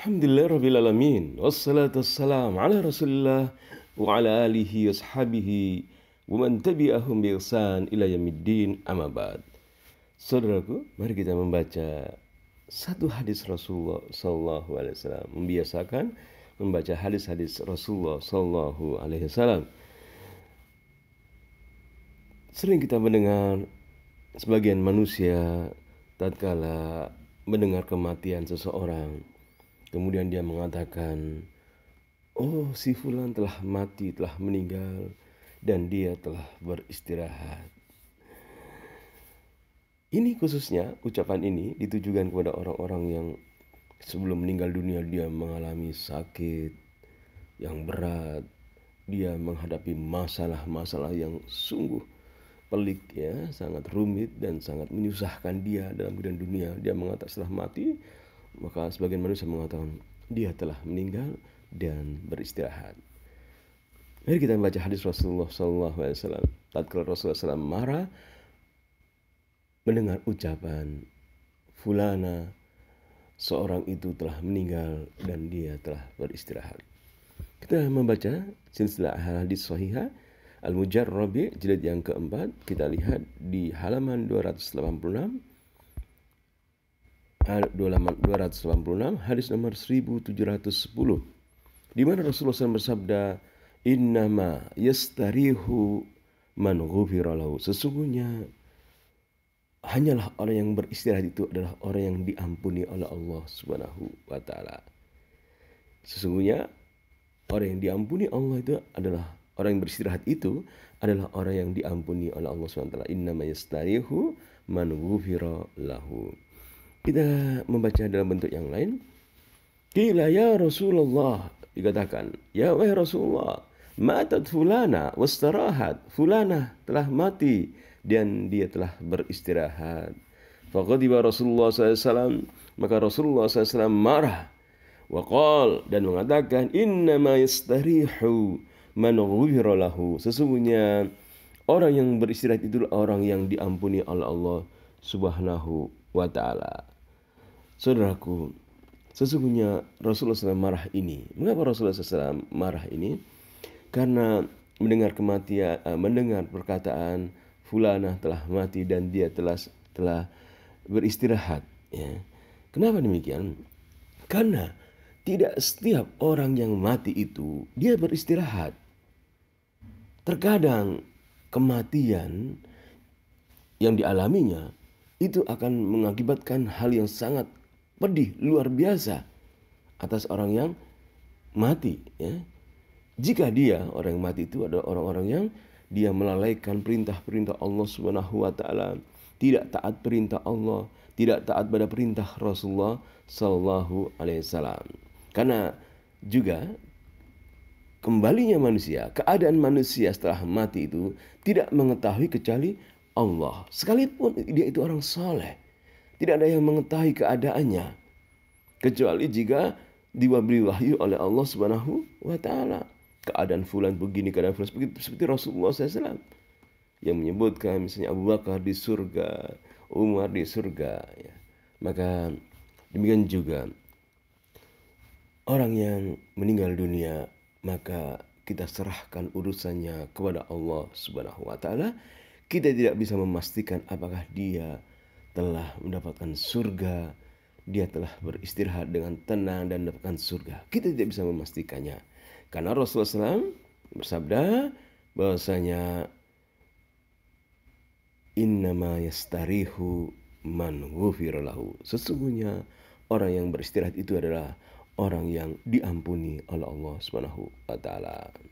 Alhamdulillah Rabbil Alamin Wassalatu wassalam ala Rasulullah Wa ala alihi washabihi Wa man tabi'ahum bi ihsan ila yamiddin amabad Saudaraku, mari kita membaca satu hadis Rasulullah Sallallahu Alaihi Wasallam Membiasakan membaca hadis-hadis Rasulullah Sallallahu Alaihi Wasallam Sering kita mendengar sebagian manusia tatkala mendengar kematian seseorang Kemudian dia mengatakan, "Oh, si Fulan telah mati, telah meninggal, dan dia telah beristirahat." Ini khususnya ucapan ini ditujukan kepada orang-orang yang sebelum meninggal dunia dia mengalami sakit yang berat, dia menghadapi masalah-masalah yang sungguh pelik ya, sangat rumit dan sangat menyusahkan dia dalam kehidupan dunia. Dia mengatakan setelah mati, maka sebagian manusia mengatakan dia telah meninggal dan beristirahat. Mari kita membaca hadis Rasulullah SAW. Tatkala Rasulullah SAW marah mendengar ucapan fulana seorang itu telah meninggal dan dia telah beristirahat. Kita membaca silsilah hadis sahihah Al-Mujarrabi jilid yang keempat kita lihat di halaman 286 286 hadis nomor 1710 di mana Rasulullah SAW bersabda innama yastarihu man lahu sesungguhnya hanyalah orang yang beristirahat itu adalah orang yang diampuni oleh Allah Subhanahu wa taala sesungguhnya orang yang diampuni Allah itu adalah orang yang beristirahat itu adalah orang yang diampuni oleh Allah taala Innama yastarihu man lahu. Kita membaca dalam bentuk yang lain. Kila ya Rasulullah dikatakan, ya wahai Rasulullah, matat fulana wastarahat. Fulana telah mati dan dia telah beristirahat. Faqadiba Rasulullah SAW, maka Rasulullah SAW marah. Waqal dan mengatakan, innama yastarihu man lahu. Sesungguhnya orang yang beristirahat itulah orang yang diampuni oleh Allah Subhanahu wa taala. Saudaraku, sesungguhnya Rasulullah SAW marah ini. Mengapa Rasulullah SAW marah ini? Karena mendengar kematian, eh, mendengar perkataan fulanah telah mati dan dia telah telah beristirahat. Ya. Kenapa demikian? Karena tidak setiap orang yang mati itu dia beristirahat. Terkadang kematian yang dialaminya itu akan mengakibatkan hal yang sangat pedih luar biasa atas orang yang mati ya. Jika dia orang yang mati itu adalah orang-orang yang dia melalaikan perintah-perintah Allah Subhanahu wa taala, tidak taat perintah Allah, tidak taat pada perintah Rasulullah sallallahu alaihi wasallam. Karena juga kembalinya manusia, keadaan manusia setelah mati itu tidak mengetahui kecuali Allah. Sekalipun dia itu orang soleh, tidak ada yang mengetahui keadaannya kecuali jika diwabri wahyu oleh Allah Subhanahu wa taala. Keadaan fulan begini, keadaan fulan begitu seperti Rasulullah SAW yang menyebutkan misalnya Abu Bakar di surga, Umar di surga ya. Maka demikian juga orang yang meninggal dunia maka kita serahkan urusannya kepada Allah Subhanahu wa taala. Kita tidak bisa memastikan apakah dia telah mendapatkan surga, dia telah beristirahat dengan tenang dan mendapatkan surga. Kita tidak bisa memastikannya. Karena Rasulullah SAW bersabda bahwasanya innama yastarihu man lahu. Sesungguhnya orang yang beristirahat itu adalah orang yang diampuni oleh Allah Subhanahu wa taala.